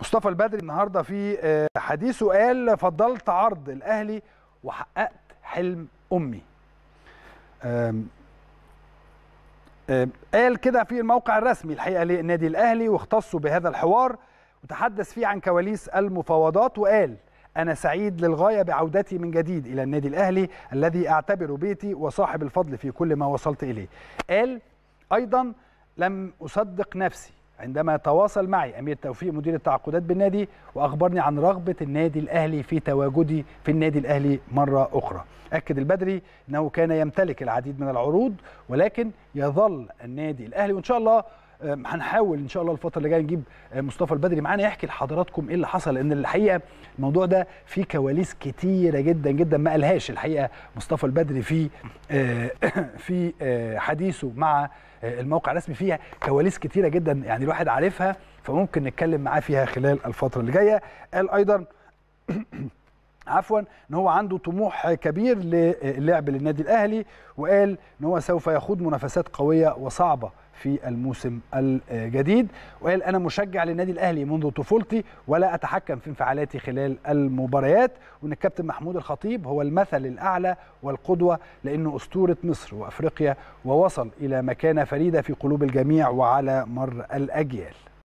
مصطفى البدري النهارده في آه، حديثه قال فضلت عرض الاهلي وحققت حلم امي قال كده في الموقع الرسمي الحقيقه للنادي الاهلي واختصوا بهذا الحوار وتحدث فيه عن كواليس المفاوضات وقال أنا سعيد للغاية بعودتي من جديد إلى النادي الأهلي الذي أعتبره بيتي وصاحب الفضل في كل ما وصلت إليه قال أيضا لم أصدق نفسي عندما تواصل معي امير توفيق مدير التعاقدات بالنادي واخبرني عن رغبه النادي الاهلي في تواجدي في النادي الاهلي مره اخرى. اكد البدري انه كان يمتلك العديد من العروض ولكن يظل النادي الاهلي وان شاء الله هنحاول ان شاء الله الفتره اللي جايه نجيب مصطفى البدري معانا يحكي لحضراتكم ايه اللي حصل لان الحقيقه الموضوع ده فيه كواليس كتيره جدا جدا ما قالهاش الحقيقه مصطفى البدري في أه، في أه، حديثه مع أه، الموقع الرسمي فيها كواليس كتيره جدا يعني الواحد عارفها فممكن نتكلم معاه فيها خلال الفتره اللي جايه قال ايضا عفوا ان هو عنده طموح كبير للعب للنادي الاهلي وقال ان هو سوف يخوض منافسات قويه وصعبه في الموسم الجديد وقال انا مشجع للنادي الاهلي منذ طفولتي ولا اتحكم في انفعالاتي خلال المباريات وان الكابتن محمود الخطيب هو المثل الاعلى والقدوه لانه اسطوره مصر وافريقيا ووصل الى مكانه فريده في قلوب الجميع وعلى مر الاجيال